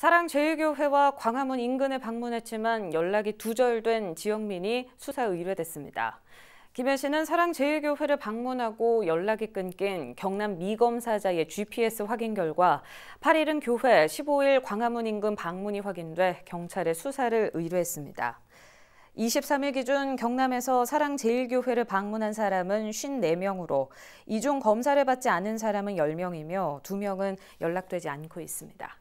사랑제일교회와 광화문 인근에 방문했지만 연락이 두절된 지역민이 수사 의뢰됐습니다. 김현 씨는 사랑제일교회를 방문하고 연락이 끊긴 경남 미검사자의 GPS 확인 결과 8일은 교회, 15일 광화문 인근 방문이 확인돼 경찰에 수사를 의뢰했습니다. 23일 기준 경남에서 사랑제일교회를 방문한 사람은 54명으로 이중 검사를 받지 않은 사람은 10명이며 2명은 연락되지 않고 있습니다.